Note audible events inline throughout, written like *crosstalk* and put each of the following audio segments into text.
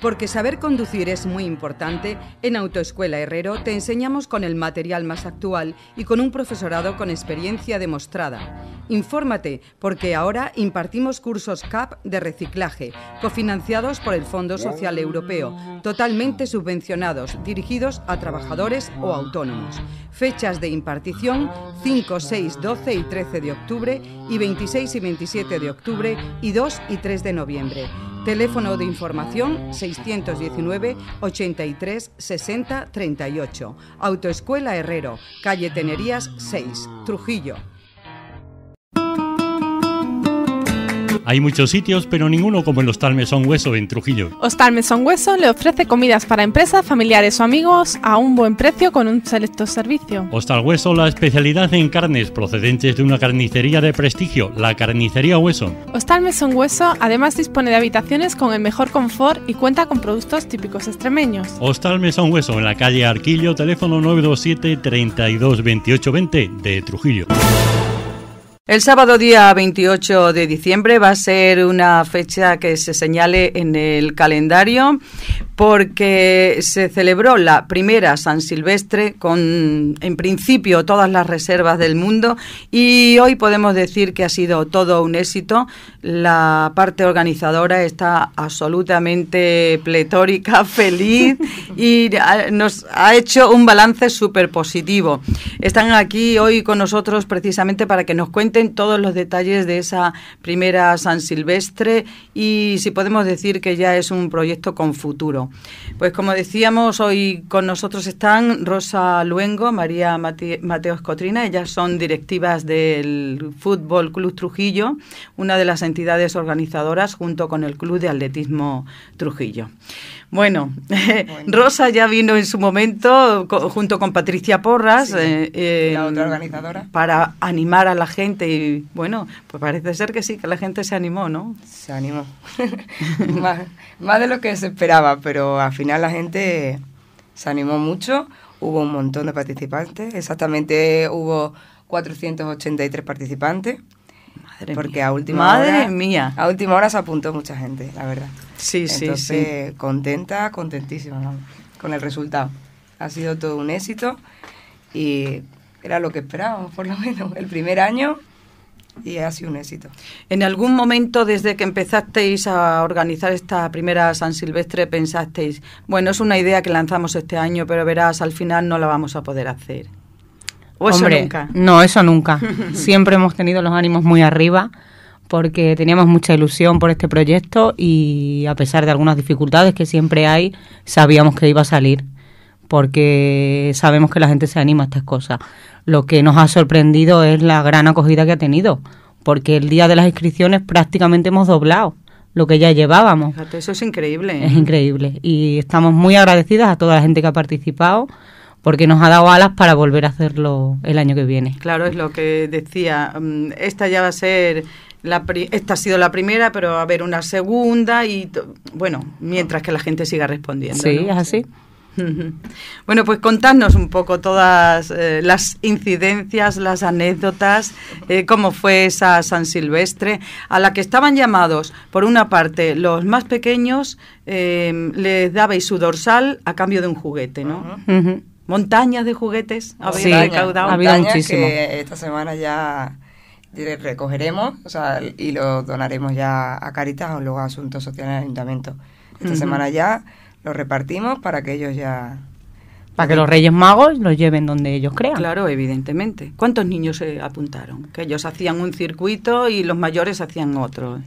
Porque saber conducir es muy importante, en Autoescuela Herrero te enseñamos con el material más actual y con un profesorado con experiencia demostrada. Infórmate, porque ahora impartimos cursos CAP de reciclaje, cofinanciados por el Fondo Social Europeo, totalmente subvencionados, dirigidos a trabajadores o autónomos. Fechas de impartición 5, 6, 12 y 13 de octubre y 26 y 27 de octubre y 2 y 3 de noviembre. Teléfono de información 619 83 60 38. Autoescuela Herrero, calle Tenerías 6, Trujillo. Hay muchos sitios, pero ninguno como el Hostal Mesón Hueso en Trujillo. Hostal Mesón Hueso le ofrece comidas para empresas, familiares o amigos a un buen precio con un selecto servicio. Hostal Hueso, la especialidad en carnes procedentes de una carnicería de prestigio, la Carnicería Hueso. Hostal Mesón Hueso además dispone de habitaciones con el mejor confort y cuenta con productos típicos extremeños. Hostal Mesón Hueso en la calle Arquillo, teléfono 927 32 28 20 de Trujillo. El sábado día 28 de diciembre va a ser una fecha que se señale en el calendario porque se celebró la primera San Silvestre con en principio todas las reservas del mundo y hoy podemos decir que ha sido todo un éxito. La parte organizadora está absolutamente pletórica, *laughs* feliz y nos ha hecho un balance súper positivo. Están aquí hoy con nosotros precisamente para que nos cuenten todos los detalles de esa primera San Silvestre y si podemos decir que ya es un proyecto con futuro. Pues como decíamos, hoy con nosotros están Rosa Luengo, María Mateos Cotrina, ellas son directivas del Fútbol Club Trujillo, una de las entidades organizadoras junto con el Club de Atletismo Trujillo. Bueno, *laughs* Rosa ya vino en su momento junto con Patricia Porras, eh, organizadora, para animar a la gente y bueno, pues parece ser que sí, que la gente se animó, ¿no? Se animó, *laughs* más, más, de lo que se esperaba, pero al final la gente se animó mucho, hubo un montón de participantes, exactamente hubo 483 participantes porque a última hora, mía. A última se apuntó mucha gente, la verdad. Sí, sí, contenta, contentísima con el resultado. Ha sido todo un éxito y era lo que esperábamos, por lo menos. El primer año y ha sido un éxito. ¿En algún momento desde que empezasteis a organizar esta primera San Silvestre pensasteis, bueno, es una idea que lanzamos este año, pero verás, al final no la vamos a poder hacer? ¿O eso nunca? No, eso nunca. *laughs* Siempre hemos tenido los ánimos muy arriba porque teníamos mucha ilusión por este proyecto y a pesar de algunas dificultades que siempre hay, sabíamos que iba a salir porque sabemos que la gente se anima a estas cosas. Lo que nos ha sorprendido es la gran acogida que ha tenido, porque el día de las inscripciones prácticamente hemos doblado lo que ya llevábamos. Eso es increíble. Es ¿eh? increíble. Y estamos muy agradecidas a toda la gente que ha participado, porque nos ha dado alas para volver a hacerlo el año que viene. Claro, es lo que decía. Mm, esta ya va a ser esta ha sido la primera, pero va a haber una segunda y bueno, mientras que la gente siga respondiendo. Sí, es así. *laughs* Bueno, pues contadnos un poco todas eh, las incidencias, las anécdotas, eh, cómo fue esa San Silvestre, a la que estaban llamados, por una parte, los más pequeños, eh, les dabais su dorsal a cambio de un juguete, ¿no? montañas de juguetes había sí, recaudado. muchísimo. esta semana ya recogeremos y los donaremos ya a Caritas o los asuntos sociales del ayuntamiento. Esta semana ya lo repartimos para que ellos ya... Para que los Reyes Magos los lleven donde ellos crean. Claro, evidentemente. ¿Cuántos niños se apuntaron? Que ellos hacían un circuito y los mayores hacían otro.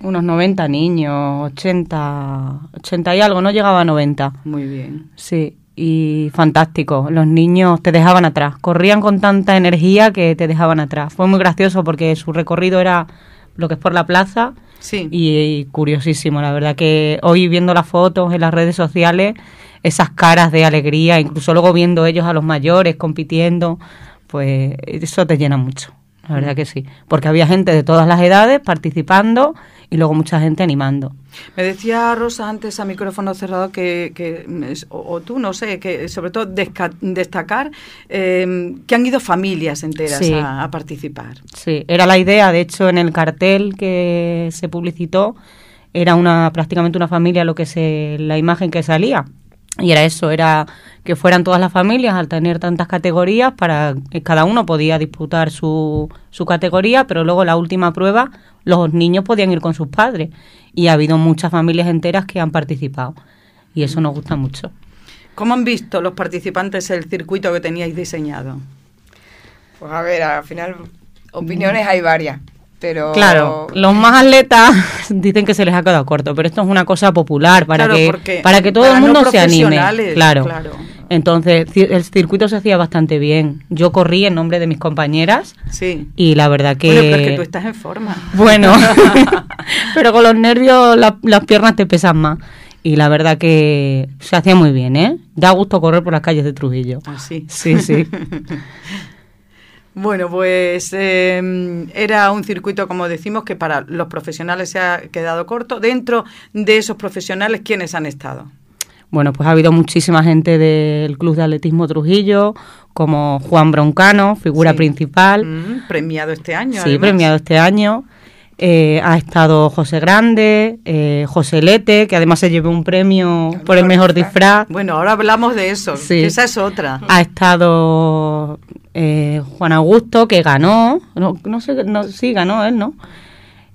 Unos 90 niños, 80, 80 y algo, no llegaba a 90. Muy bien. Sí, y fantástico. Los niños te dejaban atrás, corrían con tanta energía que te dejaban atrás. Fue muy gracioso porque su recorrido era lo que es por la plaza sí. y, y curiosísimo. La verdad que hoy viendo las fotos en las redes sociales, esas caras de alegría, incluso luego viendo ellos a los mayores compitiendo, pues eso te llena mucho la verdad que sí. Porque había gente de todas las edades participando y luego mucha gente animando. Me decía Rosa antes a micrófono cerrado que, o, tú, no sé, que sobre todo destacar em, que han ido familias enteras a, participar. Sí, era la idea, de hecho en el cartel que se publicitó era una prácticamente una familia lo que se la imagen que salía y era eso, era que fueran todas las familias al tener tantas categorías, para cada uno podía disputar su, su categoría, pero luego la última prueba los niños podían ir con sus padres. Y ha habido muchas familias enteras que han participado. Y eso nos gusta mucho. ¿Cómo han visto los participantes el circuito que teníais diseñado? Pues a ver, al final opiniones hay varias. Pero... Claro, los *laughs* más atletas *laughs* dicen que se les ha quedado corto, pero esto es una cosa popular para que para que todo el mundo se anime. Claro. claro. Entonces, el circuito se hacía bastante bien. Yo corrí en nombre de mis compañeras. Sí. Y la verdad que. Bueno, tú estás en forma. *laughs* Bueno, pero con los nervios las piernas te pesan más. Y la verdad que se hacía muy bien, ¿eh? Da gusto correr por las calles de Trujillo. Ah, sí. Sí, sí. Bueno, pues em, era un circuito, como decimos, que para los profesionales se ha quedado corto. Dentro de esos profesionales, ¿quiénes han estado? Bueno, pues ha habido muchísima gente del Club de Atletismo Trujillo, como Juan Broncano, figura principal. Mm, premiado este año. Sí, premiado este año. Eh, ha estado José Grande, eh, José Lete, que además se llevó un premio por el mejor disfraz. Bueno, ahora hablamos de eso, sí. esa es otra. Ha estado eh, Juan Augusto, que ganó, no, sé, no, sí ganó él, ¿no?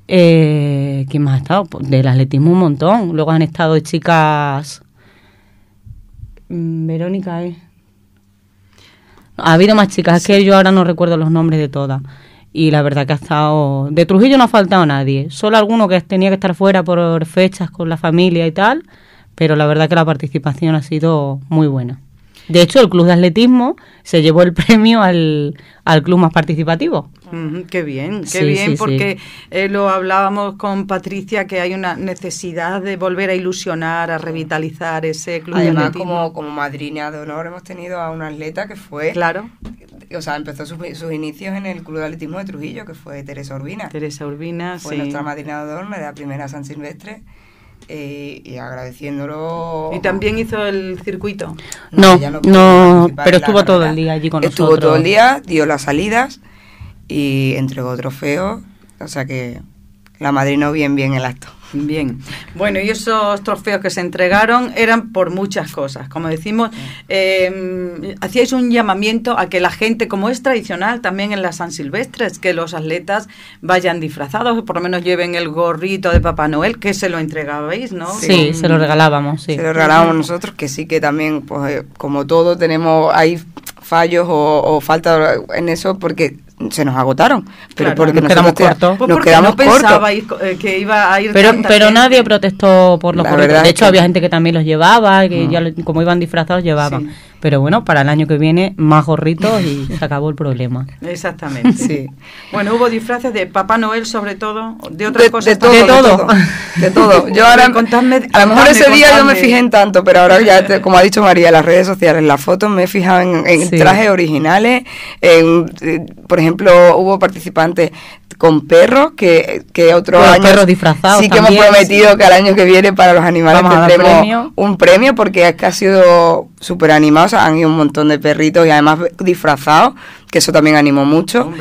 Eh, ¿Quién más ha estado? Pues, del atletismo un montón. Luego han estado chicas... Mm, Verónica, ¿eh? Ha habido más chicas, es que yo ahora no recuerdo los nombres de todas. Y la verdad que ha estado... De Trujillo no ha faltado nadie, solo alguno que tenía que estar fuera por fechas con la familia y tal, pero la verdad que la participación ha sido muy buena. De hecho, el Club de Atletismo se llevó el *laughs* premio al, club más participativo. qué bien, qué bien, porque eh, lo hablábamos con Patricia que hay una necesidad de volver a ilusionar, a revitalizar ese club. Además, de como, como madrina de honor hemos tenido a una atleta que fue... Claro. O sea, empezó sus, sus inicios en el Club de Atletismo de Trujillo, que fue Teresa Urbina. Teresa Urbina, fue nuestra madrina de honor de la primera San Silvestre. Eh, y agradeciéndolo. ¿Y también hizo el circuito? No, no, pero estuvo todo el día allí con estuvo nosotros. Estuvo todo el día, dio las salidas y entregó trofeos, o sea que la madrinó bien, bien el acto. Bien. Bueno, y esos trofeos que se entregaron eran por muchas cosas. Como decimos, em, hacíais un llamamiento a que la gente, como es tradicional también en la San Silvestres, que los atletas vayan disfrazados, o por lo menos lleven el gorrito de Papá Noel, que se lo entregabais, ¿no? Sí, se lo regalábamos, sí. Se lo regalábamos nosotros, que sí que también, pues, eh, como todo, tenemos ahí fallos o, o falta en eso, porque se nos agotaron. Pero porque nos quedamos cortos. nos quedamos no pensaba eh, que iba a ir Pero, pero nadie protestó por los cortos. De hecho, había gente que también los llevaba, que ya, como iban disfrazados, llevaban. Pero bueno, para el año que viene, más gorritos y *laughs* se acabó el problema. Exactamente. Sí. Bueno, hubo disfraces de Papá Noel, sobre todo, de otras cosas. De todo, de todo. *laughs* Yo ahora, a lo mejor ese día yo me fijé en tanto, pero ahora ya, *laughs* como ha dicho María, las redes sociales, las fotos, me he en, trajes originales. Eh, por ejemplo, hubo participantes con perros que, que otro con año perros disfrazados sí que hemos prometido que al año que viene para los animales tendremos premio. un premio porque es que ha sido súper animado han ido un montón de perritos y además disfrazados que eso también animó mucho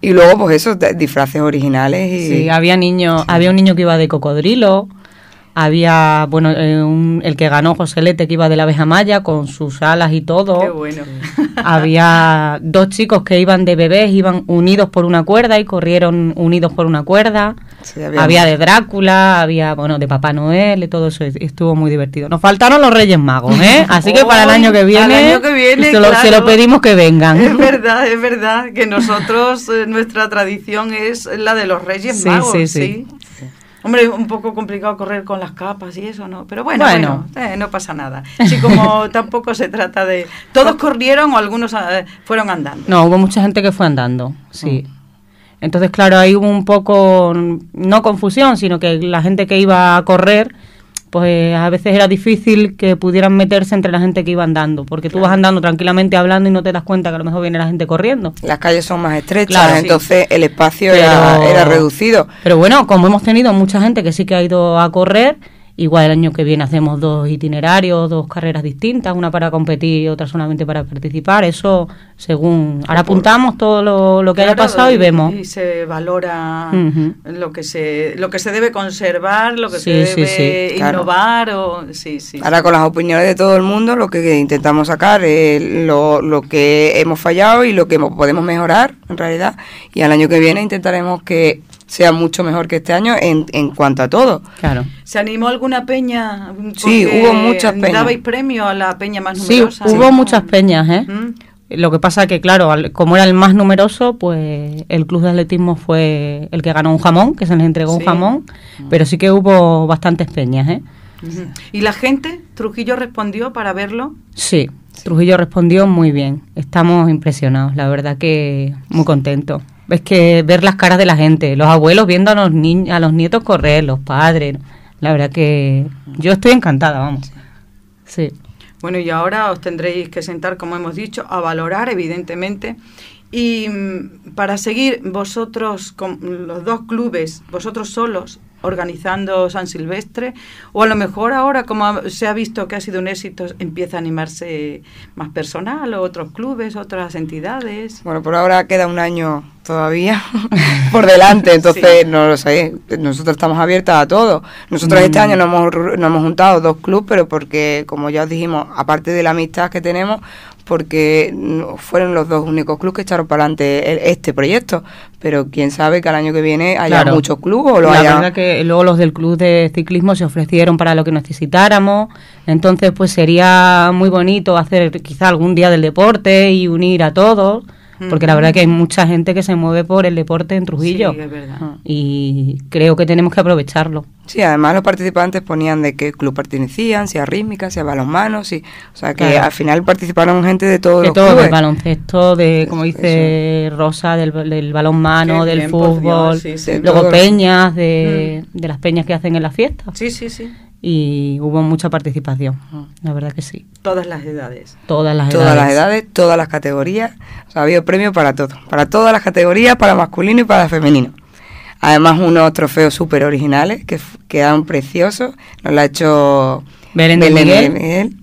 y luego pues esos disfraces originales y sí había niños había un niño que iba de cocodrilo había, bueno, eh, el que ganó José que iba de la abeja maya, con sus alas y todo. Qué bueno. *laughs* Había dos chicos que iban de bebés, iban unidos por una cuerda y corrieron unidos por una cuerda. había, de Drácula, había, bueno, de Papá Noel y todo eso. Estuvo muy divertido. Nos faltaron los Reyes Magos, ¿eh? *laughs* Así que para el año que viene, se, lo, pedimos que vengan. Es verdad, es verdad que nosotros, eh, nuestra tradición es la de los Reyes Magos, sí. sí. sí. Hombre, un poco complicado correr con las capas y eso, ¿no? Pero bueno, bueno, eh, no pasa nada. Así como *laughs* tampoco se trata de... Todos corrieron o algunos eh, fueron andando. No, hubo mucha gente que fue andando, sí. Mm. Entonces, claro, hay hubo un poco, no confusión, sino que la gente que iba a correr pues a veces era difícil que pudieran meterse entre la gente que iba andando, porque tú vas andando tranquilamente hablando y no te das cuenta que a lo mejor viene la gente corriendo. Las calles son más estrechas, entonces el espacio era, era reducido. Pero bueno, como hemos tenido mucha gente que sí que ha ido a correr, Igual el año que viene hacemos dos itinerarios, dos carreras distintas, una para competir y otra solamente para participar. Eso según... Ahora apuntamos todo lo, que haya pasado y, vemos. Y se valora lo, que se, lo que se debe conservar, lo que se debe innovar. Ahora con las opiniones de todo el mundo lo que intentamos sacar es lo, lo que hemos fallado y lo que podemos mejorar en realidad. Y al año que viene intentaremos que sea mucho mejor que este año en, en cuanto a todo. Claro. ¿Se animó alguna peña? Sí, hubo muchas peñas. ¿Dabais premio a la peña más numerosa? Sí, hubo muchas peñas, ¿eh? ¿Mm? Lo que pasa que, claro, como era el más numeroso, pues el club de atletismo fue el que ganó un jamón, que se les entregó un jamón, pero sí que hubo bastantes peñas, ¿eh? ¿Y la gente? ¿Trujillo respondió para verlo? Sí, Trujillo respondió muy bien. Estamos impresionados, la verdad que muy contentos es que ver las caras de la gente, los abuelos viendo a los, niños, a los nietos correr, los padres. La verdad que yo estoy encantada, vamos. Sí. Bueno, y ahora os tendréis que sentar, como hemos dicho, a valorar, evidentemente. Y mm, para seguir vosotros, con los dos clubes, vosotros solos organizando San Silvestre, o a lo mejor ahora, como se ha visto que ha sido un éxito, empieza a animarse más personal, o otros clubes, otras entidades. Bueno, por ahora queda un año todavía *laughs* por delante, entonces no lo sé, nosotros estamos abiertas a todo. Nosotros este mm. año no hemos, nos hemos juntado dos clubes, pero porque, como ya os dijimos, aparte de la amistad que tenemos, porque fueron los dos únicos clubes que echaron para adelante este proyecto. Pero quién sabe que al año que viene haya muchos clubes o lo La verdad que luego los del club de ciclismo se ofrecieron para lo que necesitáramos. Entonces, pues sería muy bonito hacer quizá algún día del deporte y unir a todos porque la verdad que hay mucha gente que se mueve por el deporte en Trujillo. Y creo que tenemos que aprovecharlo. Sí, además los participantes ponían de qué club pertenecían, si a rítmica, si a balonmano, si, o sea que al final participaron gente de todo de todo, clubes. del baloncesto, de como dice Rosa, del, del balonmano, del fútbol, luego peñas, de, mm. de las peñas que hacen en las fiestas. Sí, sí, sí y hubo mucha participación, la verdad que sí. Todas las edades. Todas las edades. Todas las edades, todas las categorías. O sea, ha habido premios para todo, para todas las categorías, para masculino y para femenino. Además, unos trofeos súper originales que quedan preciosos. Nos la ha hecho Belén,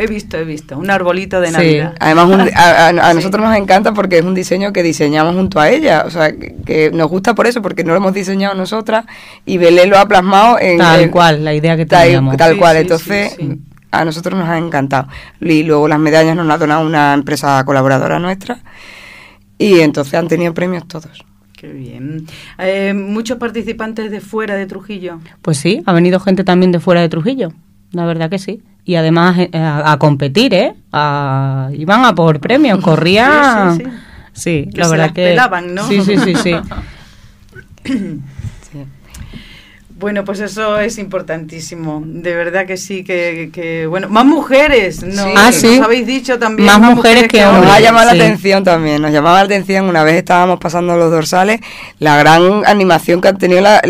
He visto, he visto, un arbolito de Navidad. además a, *laughs* nosotros nos encanta porque es un diseño que diseñamos junto a ella, o sea, que, nos gusta por eso, porque no lo hemos diseñado nosotras y Belé lo ha plasmado en... Tal cual, la idea que teníamos. Tal, cual, entonces a nosotros nos ha encantado. Y luego las medallas nos las ha donado una empresa colaboradora nuestra y entonces han tenido premios todos. Qué bien. Eh, ¿Muchos participantes de fuera de Trujillo? Pues sí, ha venido gente también de fuera de Trujillo, la verdad que sí y además eh, a, competir, ¿eh? iban a por premios, *laughs* corrían. Sí, sí, sí. la verdad que. ¿no? Sí, sí, sí, sí. *laughs* Bueno, pues eso es importantísimo. De verdad que sí, que, que bueno, más mujeres, ¿no? Ah, habéis dicho también. Más, mujeres, que hombres. Nos ha llamado la atención también. Nos llamaba la atención una vez estábamos pasando los dorsales la gran animación que han tenido la,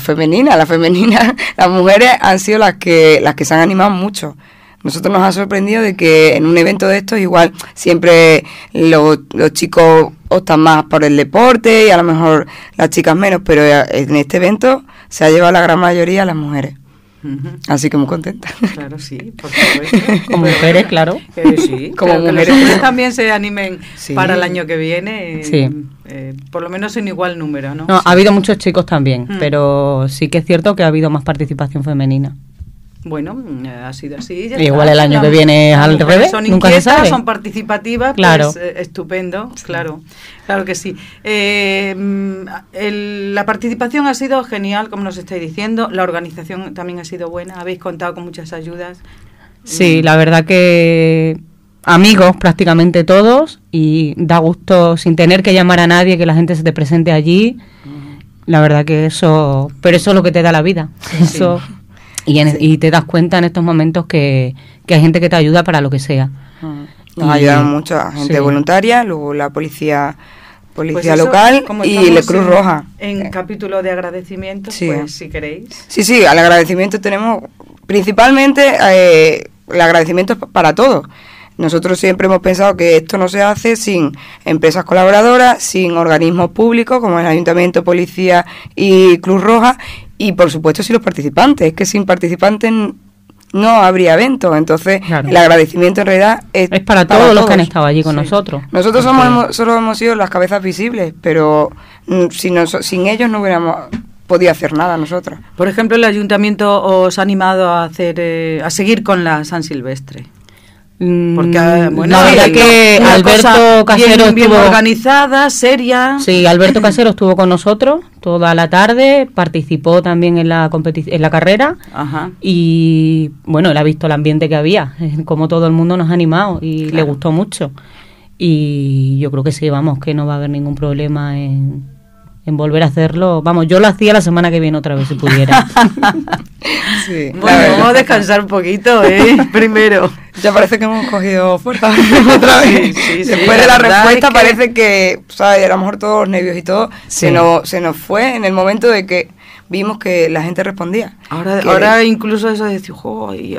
femeninas, femenina, *laughs* las mujeres han sido las que las que se han animado mucho. Nosotros nos ha sorprendido de que en un evento de estos igual siempre los, los chicos optan más por el deporte y a lo mejor las chicas menos, pero en este evento se ha llevado la gran mayoría a las mujeres. Así que muy contenta. Claro, sí, *laughs* por supuesto. Como mujeres, claro. Eh, sí, como mujeres. Que también se animen para el año que viene. sí. Eh, por lo menos en igual número, ¿no? ha habido muchos chicos también, mm. pero sí que es cierto que ha habido más participación femenina bueno, ha sido así. Igual el año que viene al revés. Son nunca se sabe. son participativas, pues, claro. Eh, estupendo, claro, claro que sí. Eh, la participación ha sido genial, como nos estáis diciendo, la organización también ha sido buena, habéis contado con muchas ayudas. Sí, la verdad que amigos prácticamente todos y da gusto sin tener que llamar a nadie que la gente se te presente allí. La verdad que eso, pero eso es lo que te da la vida. eso y, y te das cuenta en estos momentos que, que, hay gente que te ayuda para lo que sea. Nos ah, ayuda mucha gente voluntaria, luego la policía policía pues local y la Cruz Roja. En capítulo de agradecimiento, pues si queréis. Sí, sí, al agradecimiento tenemos principalmente eh, el agradecimiento para todos. Nosotros siempre hemos pensado que esto no se hace sin empresas colaboradoras, sin organismos públicos como el Ayuntamiento, Policía y Cruz Roja, y por supuesto, si los participantes, es que sin participantes no habría evento. Entonces, el agradecimiento en realidad es, para, todos, los que han estado allí con nosotros. Nosotros somos, solo hemos sido las cabezas visibles, pero mm, sin ellos no hubiéramos podido hacer nada nosotros. Por ejemplo, el ayuntamiento os ha animado a hacer eh, a seguir con la San Silvestre. Porque, mm, bueno, la que Alberto Casero estuvo organizada, seria. Sí, Alberto Casero estuvo con nosotros toda la tarde, participó también en la en la carrera y bueno, él ha visto el ambiente que había, eh, como todo el mundo nos ha animado y le gustó mucho. Y yo creo que sí, vamos, que no va a haber ningún problema en, volver a hacerlo. Vamos, yo lo hacía la semana que viene otra vez si pudiera. *laughs* vamos a descansar un poquito, ¿eh? *laughs* Primero. Ya parece que hemos cogido fuerza *laughs* otra vez. Después de la, respuesta parece que, sabes a lo mejor todos los nervios y todo se, nos, se nos fue en el momento de que vimos que la gente respondía. Ahora, ahora incluso eso de oh, y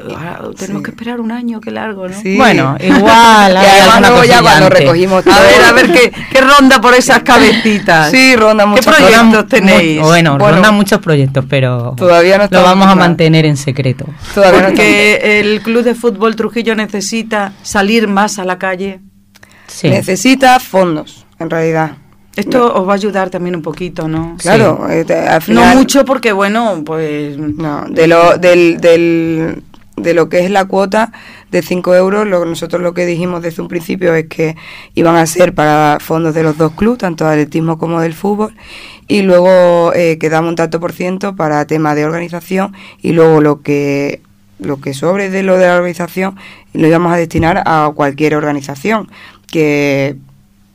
tenemos que esperar un año, qué largo, ¿no? Bueno, *laughs* igual. y además ya cuando recogimos A ver, a ver, ¿qué, qué ronda por esas *laughs* cabecitas? sí, ronda muchos ¿Qué proyectos tenéis? bueno, ronda muchos proyectos, pero todavía no lo vamos a mantener en secreto. Todavía Porque el Club de Fútbol Trujillo necesita salir más a la calle. Necesita fondos, en realidad esto os va a ayudar también un poquito, ¿no? Claro, eh, no mucho porque bueno, pues no, de lo del, de lo que es la cuota de 5 euros, lo, nosotros lo que dijimos desde un principio es que iban a ser para fondos de los dos clubes, tanto del atletismo como del fútbol, y luego eh, quedamos un tanto por ciento para tema de organización y luego lo que lo que sobre de lo de la organización lo íbamos a destinar a cualquier organización que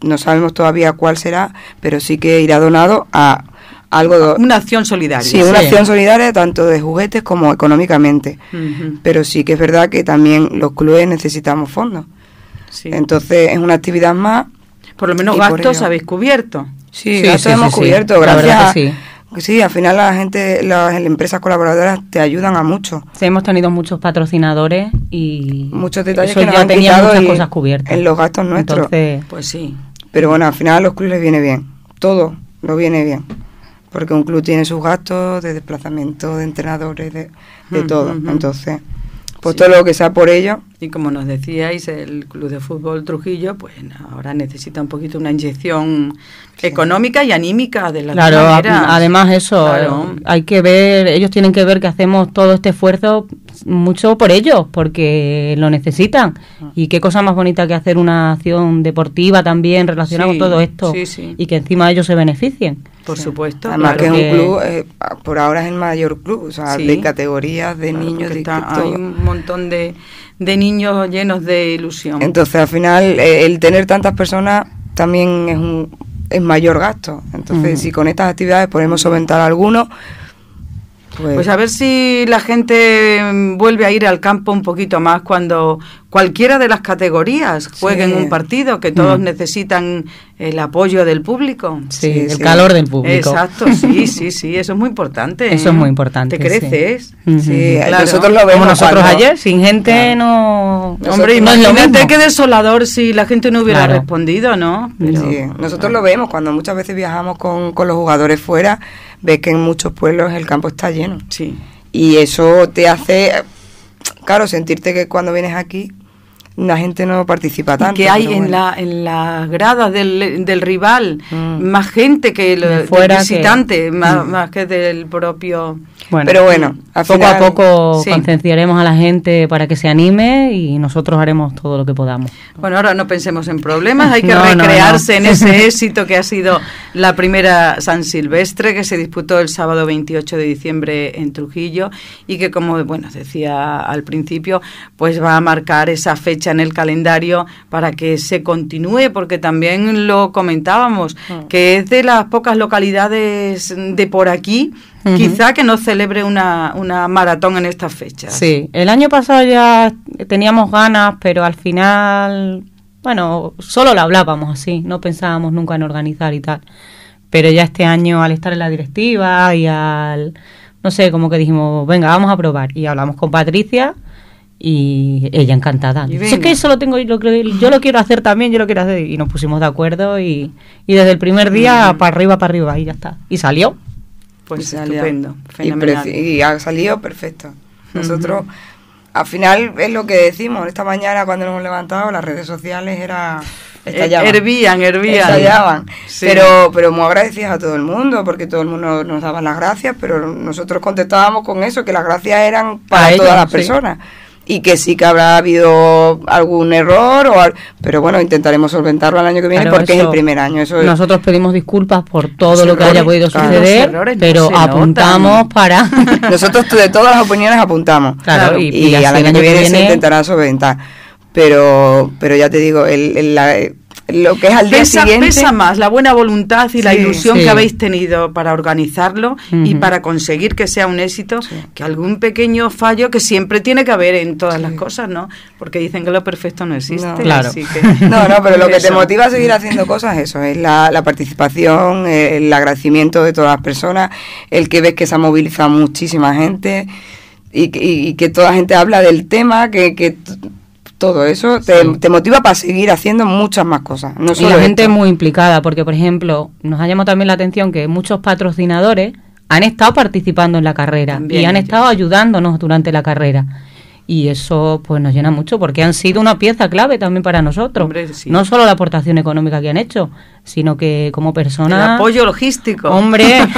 no sabemos todavía cuál será, pero sí que irá donado a algo una acción solidaria. Sí, una acción solidaria tanto de juguetes como económicamente. Pero sí que es verdad que también los clubes necesitamos fondos. Entonces es una actividad más. Por lo menos gastos habéis cubierto. Sí, sí gastos hemos cubierto, gracias. Sí, al final la gente, las empresas colaboradoras te ayudan a mucho. Sí, hemos tenido muchos patrocinadores y muchos detalles que nos han quitado y cosas cubiertas en los gastos nuestros. pues sí. Pero bueno, al final a los clubes les viene bien, todo lo viene bien, porque un club tiene sus gastos de desplazamiento, de entrenadores, de, mm, todo. Entonces, pues todo lo que sea por ello, y como nos decíais, el Club de Fútbol Trujillo, pues ahora necesita un poquito una inyección económica y anímica de la Claro, además eso, eh, hay que ver, ellos tienen que ver que hacemos todo este esfuerzo mucho por ellos, porque lo necesitan. Ah. Y qué cosa más bonita que hacer una acción deportiva también relacionada con todo esto y que encima ellos se beneficien. Por supuesto. Además que es un club, eh, por ahora es el mayor club, o sea, de categorías de niños. Está, hay un montón de de niños llenos de ilusión. Entonces, al final, eh, el tener tantas personas también es un es mayor gasto. Entonces, si con estas actividades podemos solventar algunos, pues, pues, a ver si la gente mm, vuelve a ir al campo un poquito más cuando cualquiera de las categorías juegue un partido, que todos mm. necesitan el apoyo del público. Sí, el calor del público. Exacto, sí, sí, sí, eso es muy importante. Eso es ¿eh? muy importante. Te creces. Sí, nosotros lo vemos. nosotros ayer, sin gente no... Hombre, imagínate qué desolador si la gente no hubiera respondido, ¿no? Sí, nosotros lo vemos cuando muchas veces viajamos con, con los jugadores fuera ves que en muchos pueblos el campo está lleno. Sí. Y eso te hace, claro, sentirte que cuando vienes aquí la gente no participa tanto. que hay en las gradas del, rival mm. más gente que el visitante, mm. Más, que del propio. pero bueno, poco a poco concienciaremos a la gente para que se anime y nosotros haremos todo lo que podamos. Bueno, ahora no pensemos en problemas, hay que *laughs* recrearse en *laughs* ese éxito que ha sido la primera San Silvestre que se disputó el sábado 28 de diciembre en Trujillo y que como bueno decía al principio, pues va a marcar esa fecha en el calendario para que se continúe, porque también lo comentábamos, ah. que es de las pocas localidades de por aquí. Quizá que no celebre una, maratón en esta fecha. Sí, el año pasado ya teníamos ganas, pero al final, bueno, solo la hablábamos así, no pensábamos nunca en organizar y tal. Pero ya este año, al estar en la directiva y al, no sé, como que dijimos, venga, vamos a probar. Y hablamos con Patricia, y ella encantada. es que eso lo tengo, yo lo quiero hacer también, yo lo quiero hacer. Y nos pusimos de acuerdo y, y desde el primer día para arriba, para arriba y ya está. Y salió. Pues estupendo, Y, ha salido perfecto. Nosotros, al final es lo que decimos, esta mañana cuando nos hemos levantado, las redes sociales era... Eh, hervían, hervían. Pero, pero muy agradecidas a todo el mundo, porque todo el mundo nos daba las gracias, pero nosotros contestábamos con eso, que las gracias eran para, todas las personas y que sí que habrá habido algún error, o pero bueno, intentaremos solventarlo al año que viene porque es el primer año. Eso nosotros pedimos disculpas por todo lo que haya podido suceder, pero apuntamos para... *laughs* nosotros de todas las opiniones apuntamos claro, y, el al año, que viene, se intentará solventar. Pero, pero ya te digo, el, el, la, lo que es al pesa, día siguiente. Pesa más la buena voluntad y la ilusión que habéis tenido para organizarlo y para conseguir que sea un éxito que algún pequeño fallo que siempre tiene que haber en todas las cosas, ¿no? Porque dicen que lo perfecto no existe. claro. *laughs* *laughs* no, no, pero lo que te motiva a seguir haciendo cosas es eso, es la, la participación, eh, el agradecimiento de todas las personas, el que ves que se ha movilizado muchísima gente. Y, que toda gente habla del tema, que, que todo eso te, motiva para seguir haciendo muchas más cosas. y la gente es muy implicada, porque por ejemplo, nos ha llamado también la atención que muchos patrocinadores han estado participando en la carrera y han estado ayudándonos durante la carrera y eso pues nos llena mucho porque han sido una pieza clave también para nosotros. No solo la aportación económica que han hecho, sino que como personas... El apoyo logístico. Hombre. *laughs* *laughs*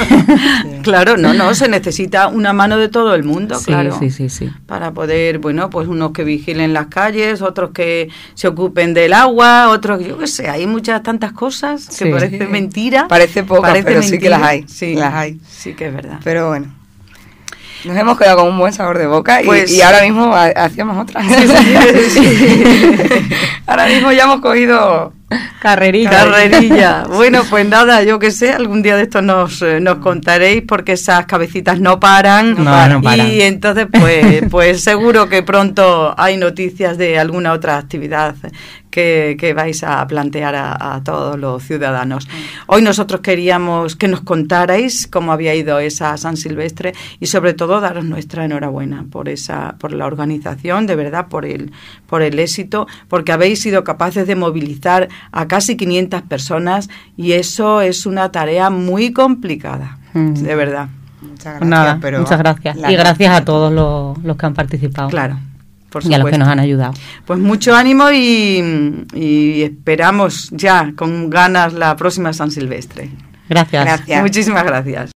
Claro, no, no, se necesita una mano de todo el mundo, claro. Sí, sí, sí. Para poder, bueno, pues unos que vigilen las calles, otros que se ocupen del agua, otros, yo qué sé, hay muchas tantas cosas que parece mentira. Parece poco, pero sí que las hay. Sí, las hay. Sí que es verdad. Pero bueno. Nos hemos quedado con un buen sabor de boca y, pues ahora mismo hacíamos otra. *laughs* *laughs* ahora mismo ya hemos cogido Carrerilla. Carrerilla. *laughs* Bueno, pues nada, yo que sé, algún día de esto nos, eh, nos contaréis porque esas cabecitas no paran. Y entonces, pues, *laughs* pues seguro que pronto hay noticias de alguna otra actividad que, vais a plantear a, a, todos los ciudadanos. Hoy nosotros queríamos que nos contarais cómo había ido esa San Silvestre y sobre todo daros nuestra enhorabuena por esa, por la organización, de verdad, por el, por el éxito, porque habéis sido capaces de movilizar a casi 500 personas y eso es una tarea muy complicada, mm. de verdad. Muchas pues gracias. pero muchas gracias. Y gracias a todos los, los que han participado. Claro. Por y a los que nos han ayudado. Pues mucho ánimo y, y esperamos ya con ganas la próxima San Silvestre. Gracias. gracias. Muchísimas gracias.